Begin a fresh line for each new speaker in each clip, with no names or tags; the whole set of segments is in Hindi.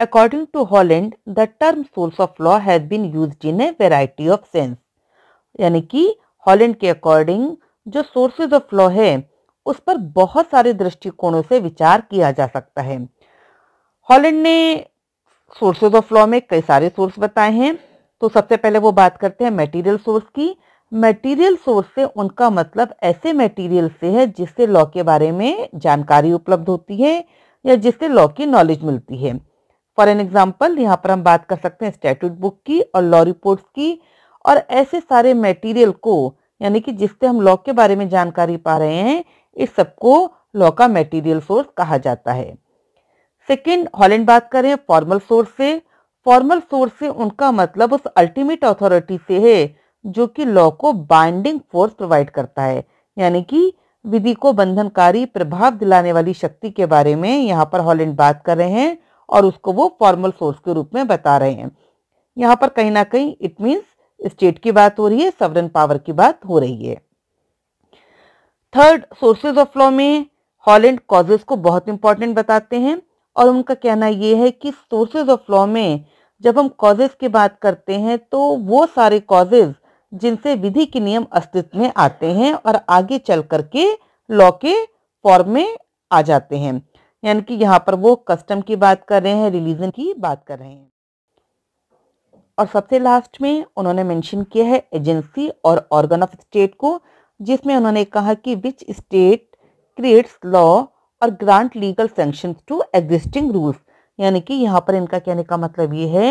According to Holland, the term source of law has been used in a variety of sense. यानी कि हॉलैंड के अकॉर्डिंग जो सोर्सेज ऑफ लॉ है उस पर बहुत सारे दृष्टिकोणों से विचार किया जा सकता है हॉलैंड ने सोर्सेज ऑफ लॉ में कई सारे सोर्स बताए हैं तो सबसे पहले वो बात करते हैं मटेरियल सोर्स की मटेरियल सोर्स से उनका मतलब ऐसे मटेरियल से है जिससे लॉ के बारे में जानकारी उपलब्ध होती है या जिससे लॉ की नॉलेज मिलती है फॉर एन एग्जाम्पल यहाँ पर हम बात कर सकते हैं स्टेट्यूट बुक की और लॉ रिपोर्ट्स की और ऐसे सारे मटेरियल को यानी कि जिससे हम लॉ के बारे में जानकारी पा रहे हैं इस सबको लॉ का मटेरियल सोर्स कहा जाता है सेकेंड हॉलैंड बात करें फॉर्मल सोर्स से फॉर्मल सोर्स से उनका मतलब उस अल्टीमेट अथॉरिटी से है जो कि लॉ को बाइंडिंग फोर्स प्रोवाइड करता है यानी कि विधि को बंधनकारी प्रभाव दिलाने वाली शक्ति के बारे में यहाँ पर हॉलैंड बात कर रहे हैं और उसको वो फॉर्मल सोर्स के रूप में बता रहे हैं यहाँ पर कहीं ना कहीं इट मीन्स स्टेट की बात हो रही है सवरन पावर की बात हो रही है थर्ड सोर्सेज ऑफ लॉ में हॉलैंड कॉजेस को बहुत इंपॉर्टेंट बताते हैं और उनका कहना यह है कि सोर्सेज ऑफ लॉ में जब हम कॉजेज की बात करते हैं तो वो सारे कॉजेज जिनसे विधि के नियम अस्तित्व में आते हैं और आगे चल करके लॉ के फॉर्म में आ जाते हैं यानी कि यहाँ पर वो कस्टम की बात कर रहे हैं रिलीजन की बात कर रहे हैं और सबसे लास्ट में उन्होंने मेंशन किया है एजेंसी और ऑर्गन ऑफ स्टेट को जिसमें उन्होंने कहा कि विच स्टेट क्रिएट्स लॉ और grant legal sanction to existing rules यानी कि यहाँ पर इनका कहने का मतलब ये है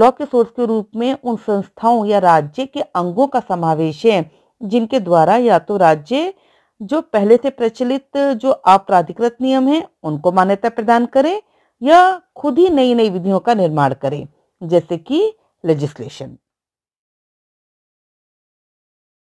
लॉ के सोर्स के रूप में उन संस्थाओं या राज्य के अंगों का समावेश है जिनके द्वारा या तो राज्य जो पहले से प्रचलित जो आपराधिकृत नियम है उनको मान्यता प्रदान करें या खुद ही नई नई विधियों का निर्माण करें जैसे कि लेजिस्लेशन